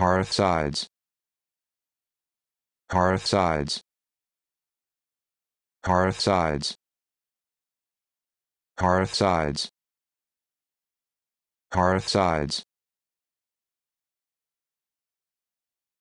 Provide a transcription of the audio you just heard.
hearth sides hearth sides hearth sides hearth sides hearth sides